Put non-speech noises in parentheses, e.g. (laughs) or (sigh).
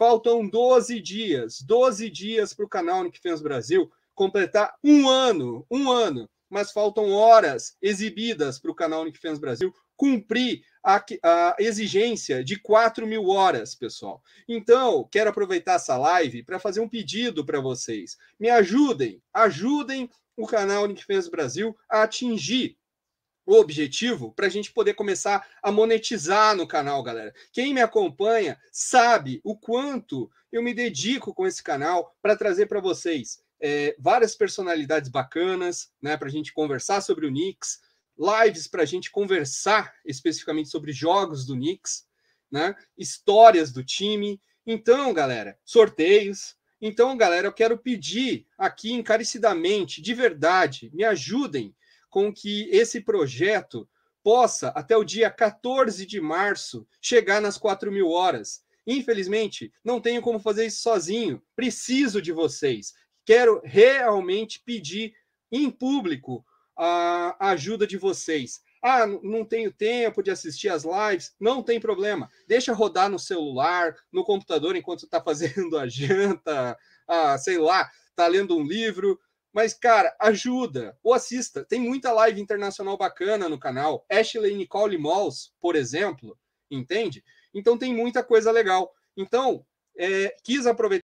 Faltam 12 dias, 12 dias para o canal Fans Brasil completar um ano, um ano, mas faltam horas exibidas para o canal Fans Brasil cumprir a, a, exigência de 4 mil horas, pessoal. Então, quero aproveitar essa live para fazer um pedido para vocês. Me ajudem, ajudem o canal Fans Brasil a atingir o objetivo para a gente poder começar a monetizar no canal, galera. Quem me acompanha sabe o quanto eu me dedico com esse canal para trazer para vocês é, várias personalidades bacanas, né, para a gente conversar sobre o Knicks, lives para a gente conversar especificamente sobre jogos do Knicks, né, histórias do time. Então, galera, sorteios, então, galera, eu quero pedir aqui encarecidamente, de verdade, me ajudem com que esse projeto possa, até o dia 14 de março, chegar nas 4 mil horas. Infelizmente, não tenho como fazer isso sozinho. Preciso de vocês. Quero realmente pedir em público a ajuda de vocês. Ah, não tenho tempo de assistir as lives. Não tem problema. Deixa rodar no celular, no computador, enquanto está fazendo a janta, (laughs) ah, sei lá, está lendo um livro, mas, cara, ajuda ou assista. Tem muita live internacional bacana no canal. Ashley Nicole Malls, por exemplo, entende? Então tem muita coisa legal. Então, é, quis aproveitar.